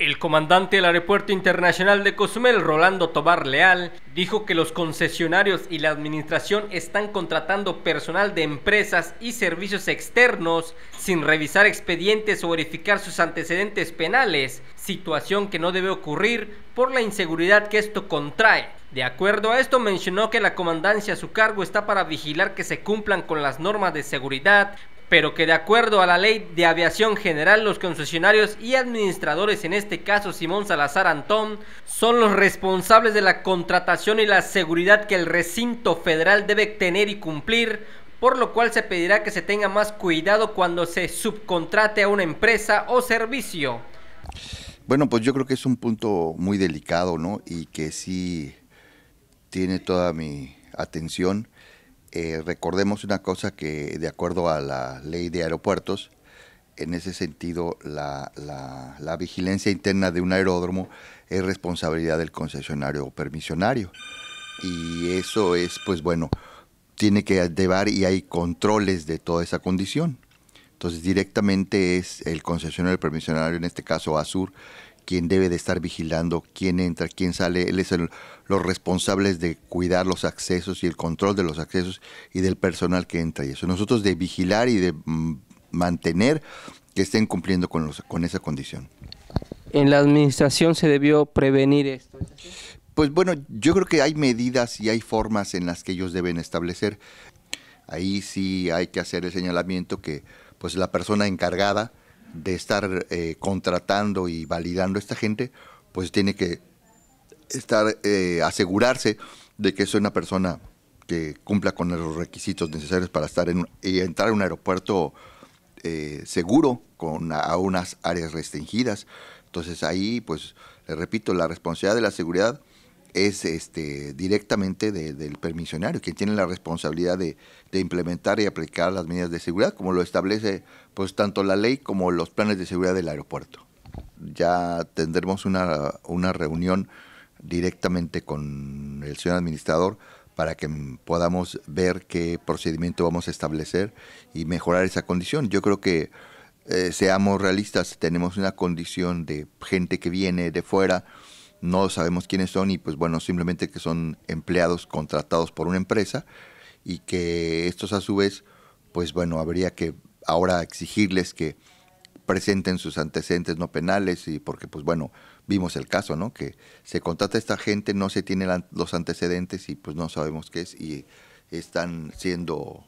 El comandante del Aeropuerto Internacional de Cozumel, Rolando Tobar Leal, dijo que los concesionarios y la administración están contratando personal de empresas y servicios externos sin revisar expedientes o verificar sus antecedentes penales, situación que no debe ocurrir por la inseguridad que esto contrae. De acuerdo a esto, mencionó que la comandancia a su cargo está para vigilar que se cumplan con las normas de seguridad, pero que de acuerdo a la ley de aviación general los concesionarios y administradores, en este caso Simón Salazar Antón, son los responsables de la contratación y la seguridad que el recinto federal debe tener y cumplir, por lo cual se pedirá que se tenga más cuidado cuando se subcontrate a una empresa o servicio. Bueno, pues yo creo que es un punto muy delicado, ¿no? Y que sí tiene toda mi atención. Eh, recordemos una cosa que de acuerdo a la ley de aeropuertos, en ese sentido la, vigilancia interna de un aeródromo es responsabilidad del concesionario o permisionario. Y eso es, pues bueno, tiene que llevar y hay controles de toda esa condición. Entonces directamente es el concesionario, el permisionario, en este caso ASUR, quién debe de estar vigilando quién entra, quién sale. Él es los responsables de cuidar los accesos y el control de los accesos y del personal que entra y eso. Nosotros de vigilar y de mm, mantener que estén cumpliendo con, los, con esa condición. En la administración se debió prevenir esto. Pues bueno, yo creo que hay medidas y hay formas en las que ellos deben establecer. Ahí sí hay que hacer el señalamiento que pues la persona encargada de estar eh, contratando y validando a esta gente, pues tiene que estar eh, asegurarse de que es una persona que cumpla con los requisitos necesarios para estar en entrar en un aeropuerto eh, seguro con a unas áreas restringidas. Entonces ahí, pues, le repito, la responsabilidad de la seguridad es este, directamente del permisionario, quien tiene la responsabilidad de, implementar y aplicar las medidas de seguridad, como lo establece pues, tanto la ley como los planes de seguridad del aeropuerto. Ya tendremos una, reunión directamente con el señor administrador para que podamos ver qué procedimiento vamos a establecer y mejorar esa condición. Yo creo que eh, seamos realistas, tenemos una condición de gente que viene de fuera, no sabemos quiénes son y pues bueno, simplemente que son empleados contratados por una empresa y que estos a su vez, pues bueno, habría que ahora exigirles que presenten sus antecedentes no penales y porque pues bueno, vimos el caso, ¿no? Que se contrata esta gente, no se tienen los antecedentes y pues no sabemos qué es y están siendo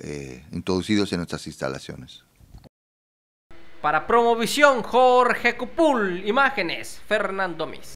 eh, introducidos en nuestras instalaciones. Para Promovisión, Jorge Cupul. Imágenes, Fernando Mis.